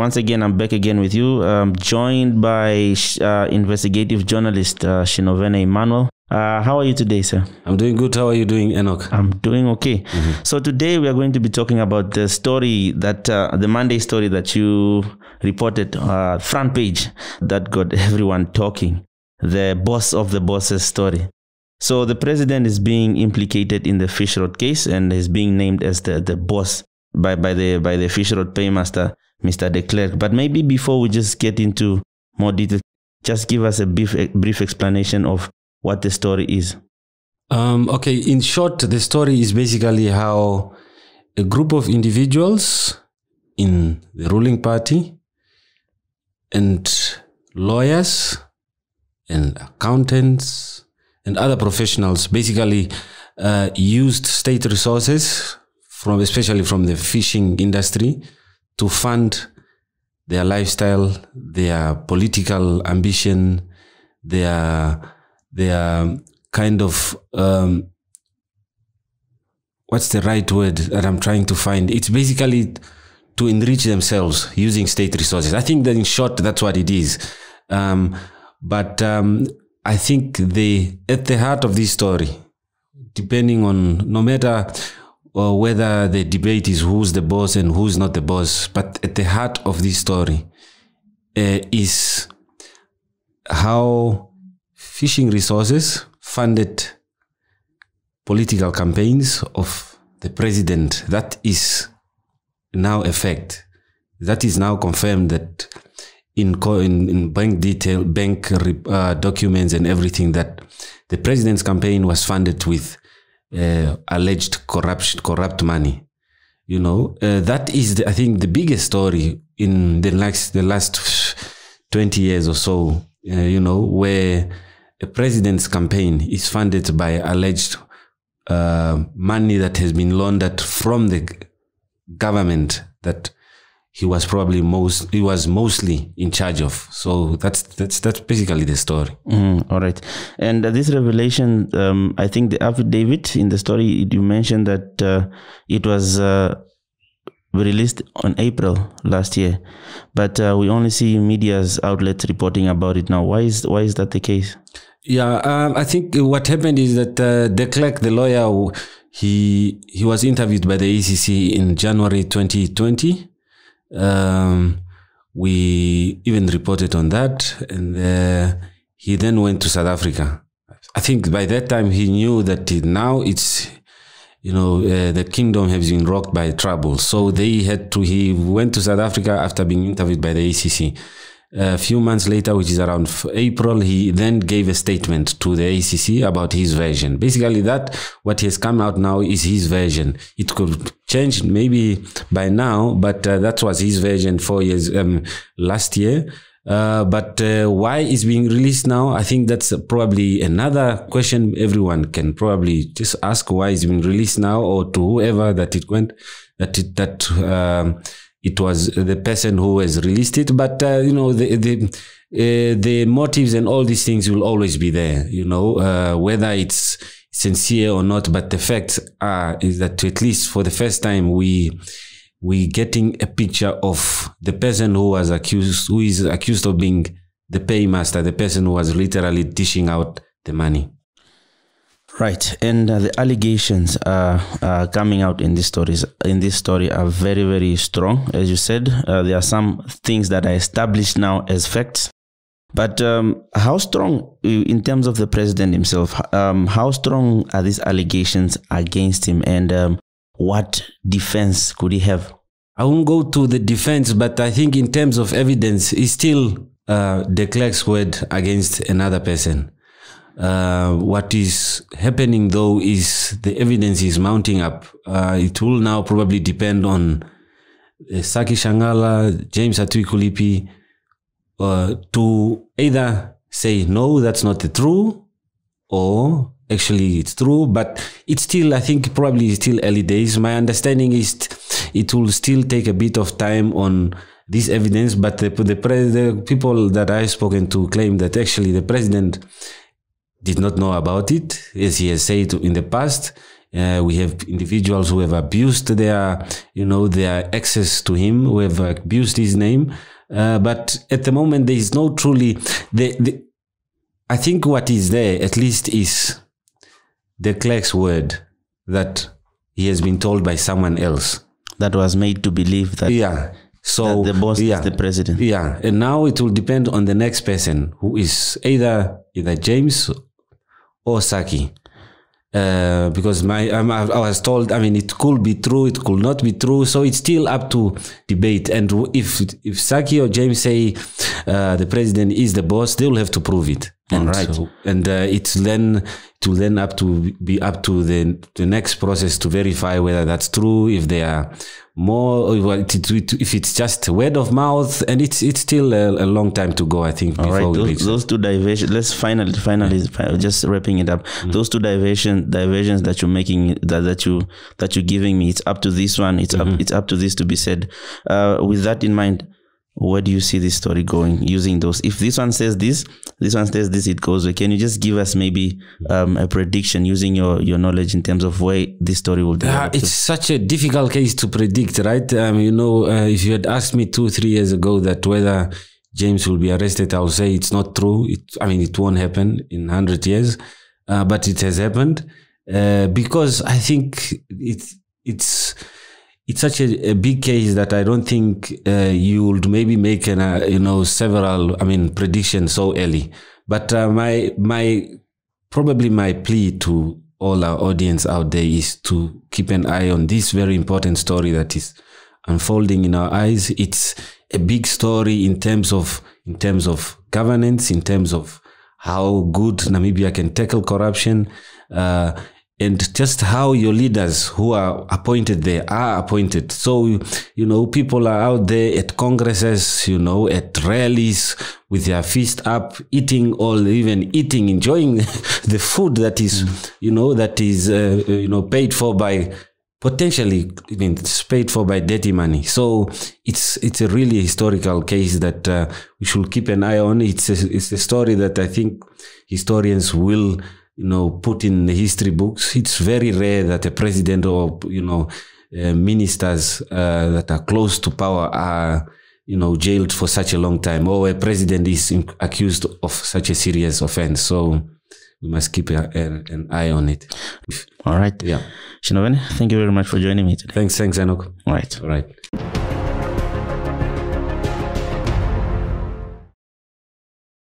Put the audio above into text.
Once again, I'm back again with you, I'm um, joined by uh, investigative journalist uh, Shinovena Emmanuel. Uh, how are you today, sir? I'm doing good. How are you doing, Enoch? I'm doing okay. Mm-hmm. So today we are going to be talking about the story that uh, the Monday story that you reported uh, front page that got everyone talking. The boss of the boss's story. So the president is being implicated in the Fish Road case and is being named as the, the boss by, by the by the Fish Road paymaster Mr. De Klerk. But maybe before we just get into more detail, just give us a brief, a brief explanation of what the story is. Um, okay, in short, the story is basically how a group of individuals in the ruling party and lawyers and accountants and other professionals basically uh, used state resources from especially from the fishing industry to fund their lifestyle, their political ambition, their their kind of um, what's the right word that I'm trying to find? It's basically to enrich themselves using state resources. I think that in short, that's what it is. Um, but um, I think the at the heart of this story, depending on no matter or whether the debate is who's the boss and who's not the boss, but at the heart of this story uh, is how fishing resources funded political campaigns of the president. That is now a fact. That is now confirmed that in, in, in bank detail, bank uh, documents, and everything that the president's campaign was funded with uh, alleged corruption, corrupt money. You know, uh, that is, the, I think, the biggest story in the last, the last 20 years or so, uh, you know, where a president's campaign is funded by alleged uh, money that has been laundered from the government that he was probably most he was mostly in charge of so that's that's that's basically the story mm, all right and uh, this revelation um, i think the affidavit in the story you mentioned that uh, it was uh, released on april last year but uh, we only see media's outlets reporting about it now why is why is that the case yeah um, i think what happened is that uh, the clerk the lawyer he he was interviewed by the ecc in january 2020 um, we even reported on that, and uh, he then went to South Africa. I think by that time he knew that now it's, you know, uh, the kingdom has been rocked by trouble. So they had to. He went to South Africa after being interviewed by the ACC. A few months later, which is around April, he then gave a statement to the ACC about his version. Basically, that what has come out now is his version. It could change maybe by now, but uh, that was his version four years um, last year. Uh, but uh, why is being released now? I think that's probably another question everyone can probably just ask why is being released now, or to whoever that it went, that it, that. Um, it was the person who has released it. But uh, you know the the uh, the motives and all these things will always be there. You know uh, whether it's sincere or not. But the facts are uh, is that at least for the first time we we getting a picture of the person who was accused, who is accused of being the paymaster, the person who was literally dishing out the money. Right, and uh, the allegations uh, uh, coming out in this stories in this story are very very strong. As you said, uh, there are some things that are established now as facts. But um, how strong, in terms of the president himself, um, how strong are these allegations against him, and um, what defense could he have? I won't go to the defense, but I think in terms of evidence, it's still the uh, clerk's word against another person. Uh, what is happening though is the evidence is mounting up. Uh, it will now probably depend on uh, Saki Shangala, James Atwikulipi, uh, to either say no, that's not true, or actually it's true. But it's still, I think, probably still early days. My understanding is it will still take a bit of time on this evidence, but the, the, the people that I've spoken to claim that actually the president did not know about it. As he has said in the past, uh, we have individuals who have abused their, you know, their access to him, who have abused his name. Uh, but at the moment, there is no truly. The, the, I think what is there, at least, is the clerk's word that he has been told by someone else. That was made to believe that. Yeah. So that the boss yeah, is the president. Yeah, and now it will depend on the next person who is either either James Osaki. Uh, because my I'm, um, i was told I mean it could be true it could not be true so it's still up to debate and if if Saki or James say uh, the president is the boss they will have to prove it and right. so, and uh, it's then to then up to be up to the the next process to verify whether that's true if they are more if it's just word of mouth and it's it's still a, a long time to go i think all right those, those, two diversions let's finally finally yeah. just wrapping it up mm-hmm. those two diversion diversions that you're making that, that you that you're giving me it's up to this one it's mm-hmm. up it's up to this to be said uh, with that in mind where do you see this story going using those? If this one says this, this one says this, it goes. Can you just give us maybe um, a prediction using your, your knowledge in terms of where this story will develop? Uh, it's to? such a difficult case to predict, right? Um, you know, uh, if you had asked me two, three years ago that whether James will be arrested, I would say it's not true. It, I mean, it won't happen in 100 years, uh, but it has happened uh, because I think it's it's it's such a, a, big case that I don't think uh, you would maybe make an, uh, you know several I mean predictions so early. But uh, my my probably my plea to all our audience out there is to keep an eye on this very important story that is unfolding in our eyes. It's a big story in terms of in terms of governance, in terms of how good Namibia can tackle corruption. Uh, and just how your leaders who are appointed there are appointed. So, you know, people are out there at congresses, you know, at rallies with their fist up, eating all, even eating, enjoying the food that is, mm. you know, that is, uh, uh you know, paid for by potentially, even it's paid for by dirty money. So it's, it's a really historical case that uh, we should keep an eye on. It's a, it's a story that I think historians will, you know, put in the history books. It's very rare that a president or, you know, uh, ministers uh, that are close to power are, you know, jailed for such a long time, or a president is accused of such a serious offense. So we must keep a, a, an eye on it. All right. Yeah. Shinoven, thank you very much for joining me today. Thanks. Thanks, Enoch. All right. All right.